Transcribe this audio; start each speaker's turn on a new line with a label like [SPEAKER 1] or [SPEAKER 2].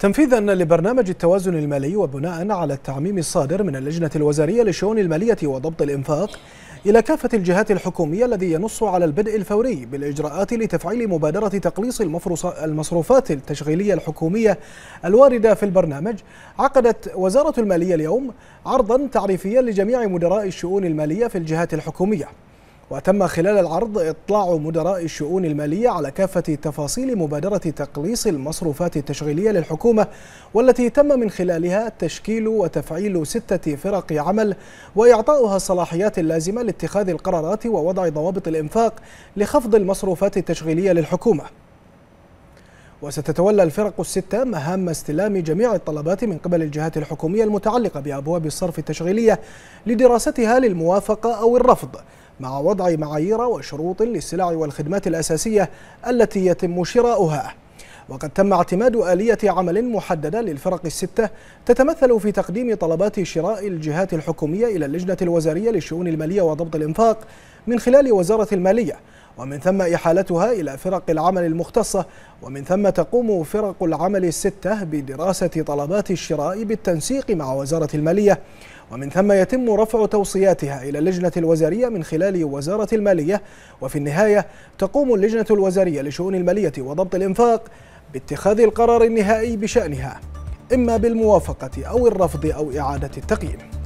[SPEAKER 1] تنفيذا لبرنامج التوازن المالي وبناء على التعميم الصادر من اللجنة الوزارية للشؤون المالية وضبط الإنفاق إلى كافة الجهات الحكومية الذي ينص على البدء الفوري بالإجراءات لتفعيل مبادرة تقليص المصروفات التشغيلية الحكومية الواردة في البرنامج عقدت وزارة المالية اليوم عرضا تعريفيا لجميع مدراء الشؤون المالية في الجهات الحكومية وتم خلال العرض إطلاع مدراء الشؤون المالية على كافة تفاصيل مبادرة تقليص المصروفات التشغيلية للحكومة والتي تم من خلالها تشكيل وتفعيل ستة فرق عمل وإعطاؤها الصلاحيات اللازمة لاتخاذ القرارات ووضع ضوابط الإنفاق لخفض المصروفات التشغيلية للحكومة وستتولى الفرق الستة مهام استلام جميع الطلبات من قبل الجهات الحكومية المتعلقة بأبواب الصرف التشغيلية لدراستها للموافقة أو الرفض مع وضع معايير وشروط للسلع والخدمات الأساسية التي يتم شراؤها وقد تم اعتماد آلية عمل محددة للفرق الستة تتمثل في تقديم طلبات شراء الجهات الحكومية إلى اللجنة الوزارية للشؤون المالية وضبط الإنفاق من خلال وزارة المالية ومن ثم إحالتها إلى فرق العمل المختصة ومن ثم تقوم فرق العمل الستة بدراسة طلبات الشراء بالتنسيق مع وزارة المالية ومن ثم يتم رفع توصياتها إلى اللجنة الوزارية من خلال وزارة المالية وفي النهاية تقوم اللجنة الوزارية لشؤون المالية وضبط الإنفاق باتخاذ القرار النهائي بشأنها إما بالموافقة أو الرفض أو إعادة التقييم